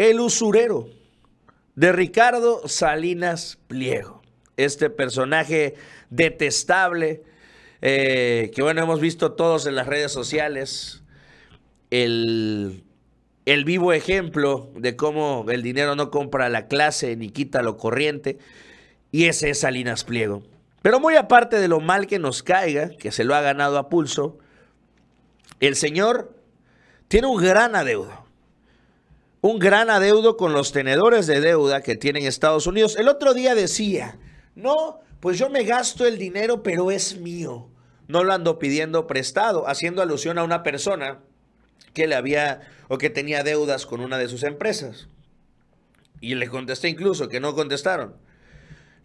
El usurero de Ricardo Salinas Pliego. Este personaje detestable eh, que, bueno, hemos visto todos en las redes sociales. El, el vivo ejemplo de cómo el dinero no compra la clase ni quita lo corriente. Y ese es Salinas Pliego. Pero muy aparte de lo mal que nos caiga, que se lo ha ganado a pulso, el señor tiene un gran adeudo un gran adeudo con los tenedores de deuda que tienen Estados Unidos. El otro día decía, no, pues yo me gasto el dinero, pero es mío. No lo ando pidiendo prestado, haciendo alusión a una persona que le había o que tenía deudas con una de sus empresas. Y le contesté incluso que no contestaron.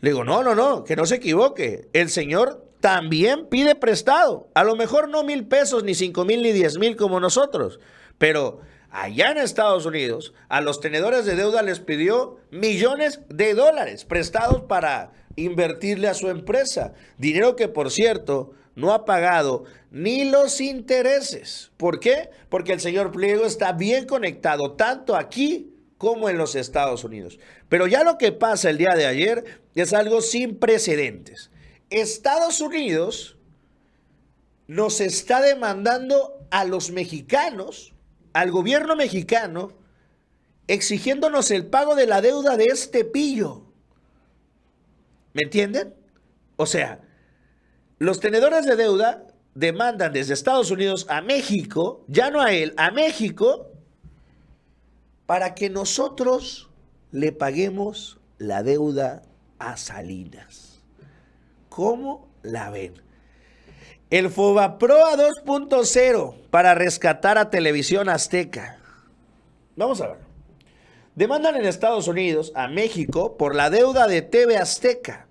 Le digo, no, no, no, que no se equivoque. El señor también pide prestado. A lo mejor no mil pesos, ni cinco mil, ni diez mil como nosotros. Pero allá en Estados Unidos, a los tenedores de deuda les pidió millones de dólares prestados para invertirle a su empresa. Dinero que, por cierto, no ha pagado ni los intereses. ¿Por qué? Porque el señor Pliego está bien conectado tanto aquí como en los Estados Unidos. Pero ya lo que pasa el día de ayer es algo sin precedentes. Estados Unidos nos está demandando a los mexicanos al gobierno mexicano exigiéndonos el pago de la deuda de este pillo. ¿Me entienden? O sea, los tenedores de deuda demandan desde Estados Unidos a México, ya no a él, a México, para que nosotros le paguemos la deuda a Salinas. ¿Cómo la ven? El Fobaproa 2.0 para rescatar a Televisión Azteca. Vamos a ver. Demandan en Estados Unidos a México por la deuda de TV Azteca.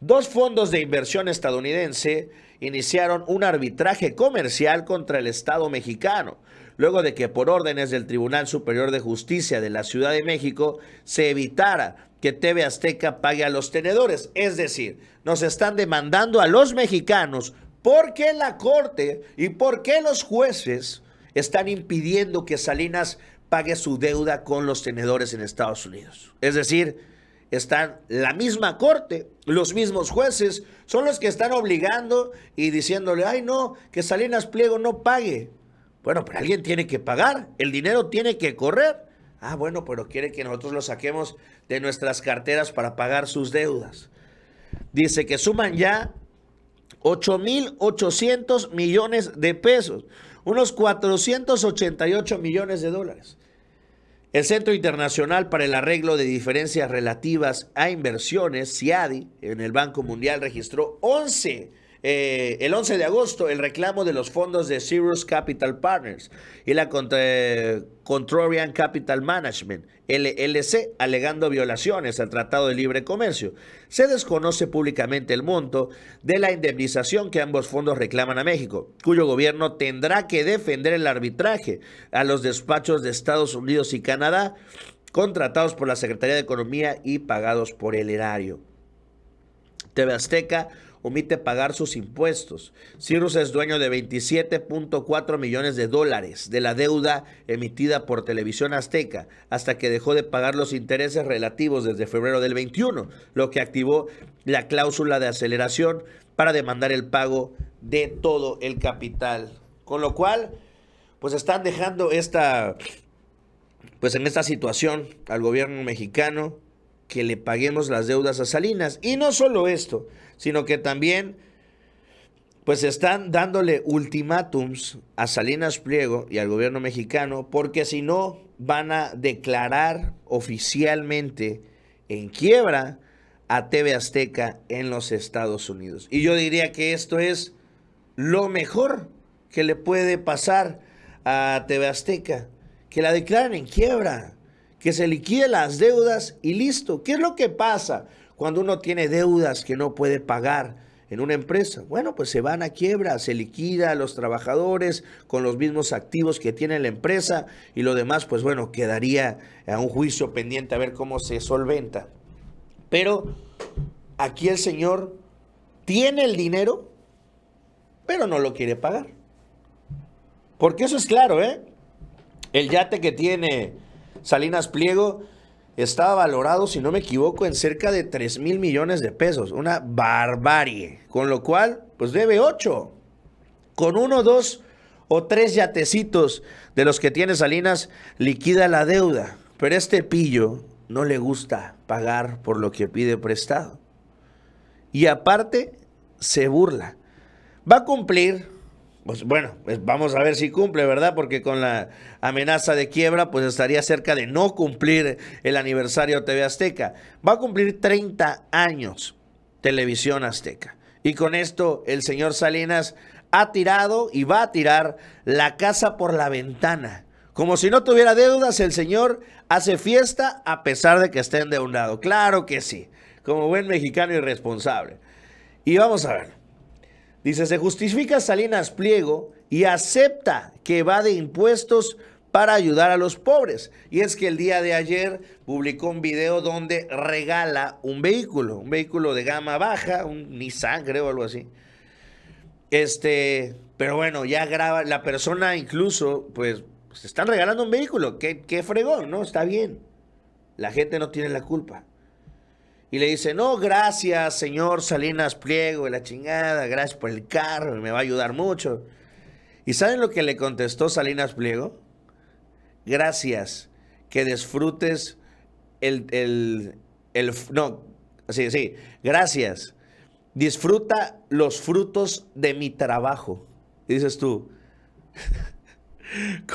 Dos fondos de inversión estadounidense iniciaron un arbitraje comercial contra el Estado mexicano, luego de que por órdenes del Tribunal Superior de Justicia de la Ciudad de México se evitara que TV Azteca pague a los tenedores. Es decir, nos están demandando a los mexicanos por qué la Corte y por qué los jueces están impidiendo que Salinas pague su deuda con los tenedores en Estados Unidos. Es decir, están la misma corte, los mismos jueces, son los que están obligando y diciéndole, ay no, que Salinas Pliego no pague. Bueno, pero alguien tiene que pagar, el dinero tiene que correr. Ah, bueno, pero quiere que nosotros lo saquemos de nuestras carteras para pagar sus deudas. Dice que suman ya 8.800 millones de pesos, unos 488 millones de dólares. El Centro Internacional para el Arreglo de Diferencias Relativas a Inversiones, CIADI, en el Banco Mundial registró 11 eh, el 11 de agosto el reclamo de los fondos de Sirius Capital Partners y la Contrarian Capital Management, LLC, alegando violaciones al Tratado de Libre Comercio. Se desconoce públicamente el monto de la indemnización que ambos fondos reclaman a México, cuyo gobierno tendrá que defender el arbitraje a los despachos de Estados Unidos y Canadá contratados por la Secretaría de Economía y pagados por el erario. TV Azteca omite pagar sus impuestos. Cirrus es dueño de 27.4 millones de dólares de la deuda emitida por Televisión Azteca hasta que dejó de pagar los intereses relativos desde febrero del 21, lo que activó la cláusula de aceleración para demandar el pago de todo el capital. Con lo cual, pues están dejando esta pues en esta situación al gobierno mexicano que le paguemos las deudas a Salinas. Y no solo esto, sino que también pues están dándole ultimátums a Salinas Pliego y al gobierno mexicano, porque si no van a declarar oficialmente en quiebra a TV Azteca en los Estados Unidos. Y yo diría que esto es lo mejor que le puede pasar a TV Azteca, que la declaren en quiebra que se liquide las deudas y listo. ¿Qué es lo que pasa cuando uno tiene deudas que no puede pagar? en una empresa. Bueno, pues se van a quiebra, se liquida a los trabajadores con los mismos activos que tiene la empresa y lo demás, pues bueno, quedaría a un juicio pendiente a ver cómo se solventa. Pero aquí el señor tiene el dinero, pero no lo quiere pagar. Porque eso es claro, ¿eh? El yate que tiene Salinas Pliego estaba valorado, si no me equivoco, en cerca de 3 mil millones de pesos. Una barbarie. Con lo cual, pues debe 8. Con uno, dos o tres yatecitos de los que tiene Salinas, liquida la deuda. Pero este pillo no le gusta pagar por lo que pide prestado. Y aparte, se burla. Va a cumplir pues bueno, pues, vamos a ver si cumple, ¿verdad? Porque con la amenaza de quiebra, pues estaría cerca de no cumplir el aniversario TV Azteca. Va a cumplir 30 años Televisión Azteca. Y con esto, el señor Salinas ha tirado y va a tirar la casa por la ventana. Como si no tuviera deudas, el señor hace fiesta a pesar de que esté endeudado. Claro que sí, como buen mexicano irresponsable. Y vamos a ver. Dice, se justifica Salinas Pliego y acepta que va de impuestos para ayudar a los pobres. Y es que el día de ayer publicó un video donde regala un vehículo, un vehículo de gama baja, un Nissan creo, algo así. Este, pero bueno, ya graba, la persona incluso, pues, se pues, están regalando un vehículo, qué, qué fregón, ¿no? Está bien. La gente no tiene la culpa. Y le dice, no, gracias, señor Salinas Pliego, de la chingada, gracias por el carro, me va a ayudar mucho. ¿Y saben lo que le contestó Salinas Pliego? Gracias, que disfrutes el, el, el no, así sí, gracias. Disfruta los frutos de mi trabajo. dices tú,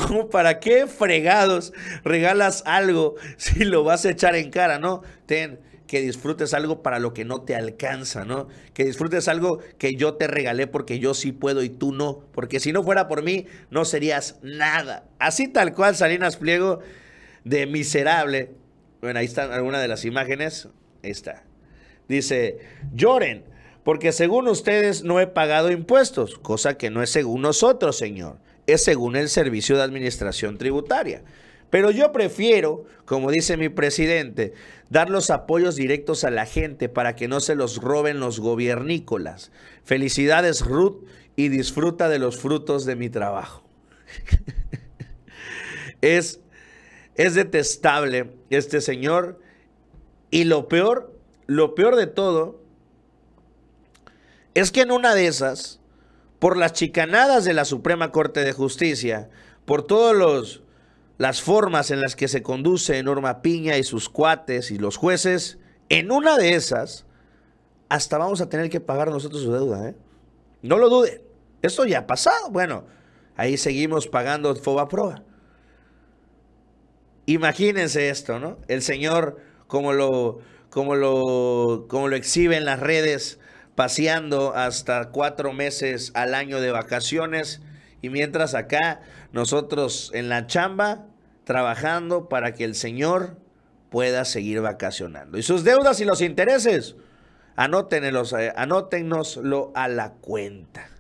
¿Cómo para qué fregados regalas algo si lo vas a echar en cara, no? Ten, que disfrutes algo para lo que no te alcanza, ¿no? Que disfrutes algo que yo te regalé porque yo sí puedo y tú no, porque si no fuera por mí no serías nada. Así tal cual Salinas Pliego de miserable. Bueno, ahí están algunas de las imágenes. Ahí está. Dice, lloren, porque según ustedes no he pagado impuestos, cosa que no es según nosotros, Señor, es según el Servicio de Administración Tributaria. Pero yo prefiero, como dice mi presidente, dar los apoyos directos a la gente para que no se los roben los gobiernícolas. Felicidades Ruth y disfruta de los frutos de mi trabajo. es, es detestable este señor y lo peor, lo peor de todo es que en una de esas, por las chicanadas de la Suprema Corte de Justicia, por todos los las formas en las que se conduce Norma Piña y sus cuates y los jueces, en una de esas, hasta vamos a tener que pagar nosotros su deuda. ¿eh? No lo duden. Esto ya ha pasado. Bueno, ahí seguimos pagando FOBA Proa. Imagínense esto, ¿no? El señor, como lo, como lo, como lo exhibe en las redes, paseando hasta cuatro meses al año de vacaciones y mientras acá, nosotros en la chamba, trabajando para que el Señor pueda seguir vacacionando. Y sus deudas y los intereses, anótenlos, eh, a la cuenta.